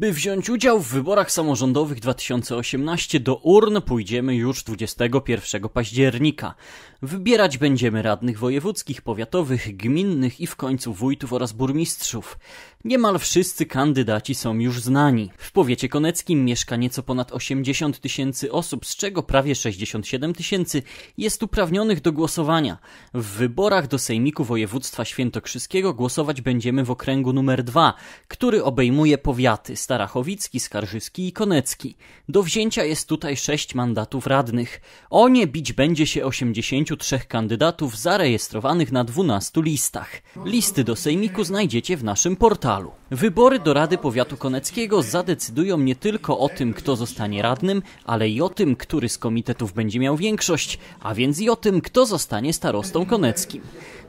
By wziąć udział w wyborach samorządowych 2018 do urn pójdziemy już 21 października. Wybierać będziemy radnych wojewódzkich, powiatowych, gminnych i w końcu wójtów oraz burmistrzów. Niemal wszyscy kandydaci są już znani. W powiecie koneckim mieszka nieco ponad 80 tysięcy osób, z czego prawie 67 tysięcy jest uprawnionych do głosowania. W wyborach do Sejmiku Województwa Świętokrzyskiego głosować będziemy w okręgu numer 2, który obejmuje powiaty Starachowicki, Skarżyski i Konecki. Do wzięcia jest tutaj sześć mandatów radnych. O nie bić będzie się 83 kandydatów zarejestrowanych na 12 listach. Listy do sejmiku znajdziecie w naszym portalu. Wybory do Rady Powiatu Koneckiego zadecydują nie tylko o tym, kto zostanie radnym, ale i o tym, który z komitetów będzie miał większość, a więc i o tym, kto zostanie starostą koneckim.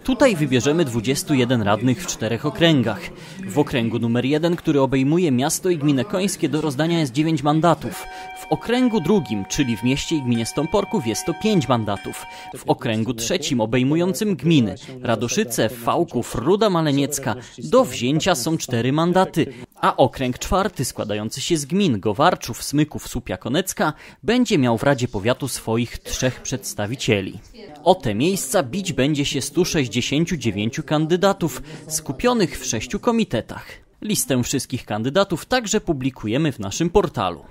Tutaj wybierzemy 21 radnych w czterech okręgach. W okręgu numer 1, który obejmuje miasto miasto i gminę Końskie do rozdania jest 9 mandatów. W okręgu drugim, czyli w mieście i gminie Stąporków jest to 5 mandatów. W okręgu trzecim obejmującym gminy Radoszyce, Fałków, Ruda Maleniecka do wzięcia są 4 mandaty, a okręg czwarty składający się z gmin Gowarczów, Smyków, Słupia Konecka będzie miał w Radzie Powiatu swoich trzech przedstawicieli. O te miejsca bić będzie się 169 kandydatów skupionych w sześciu komitetach. Listę wszystkich kandydatów także publikujemy w naszym portalu.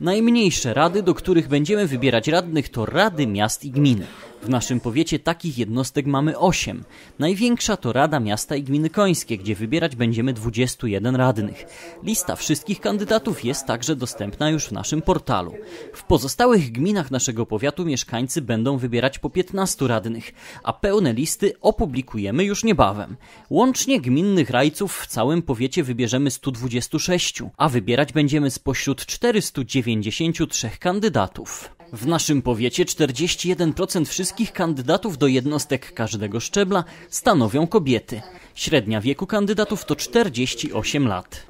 Najmniejsze rady, do których będziemy wybierać radnych, to rady miast i gminy. W naszym powiecie takich jednostek mamy 8. Największa to Rada Miasta i Gminy Końskie, gdzie wybierać będziemy 21 radnych. Lista wszystkich kandydatów jest także dostępna już w naszym portalu. W pozostałych gminach naszego powiatu mieszkańcy będą wybierać po 15 radnych, a pełne listy opublikujemy już niebawem. Łącznie gminnych rajców w całym powiecie wybierzemy 126, a wybierać będziemy spośród 493 kandydatów. W naszym powiecie 41% wszystkich kandydatów do jednostek każdego szczebla stanowią kobiety. Średnia wieku kandydatów to 48 lat.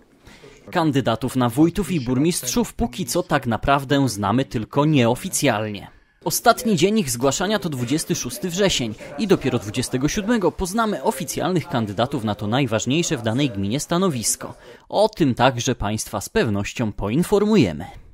Kandydatów na wójtów i burmistrzów póki co tak naprawdę znamy tylko nieoficjalnie. Ostatni dzień ich zgłaszania to 26 wrzesień i dopiero 27 poznamy oficjalnych kandydatów na to najważniejsze w danej gminie stanowisko. O tym także Państwa z pewnością poinformujemy.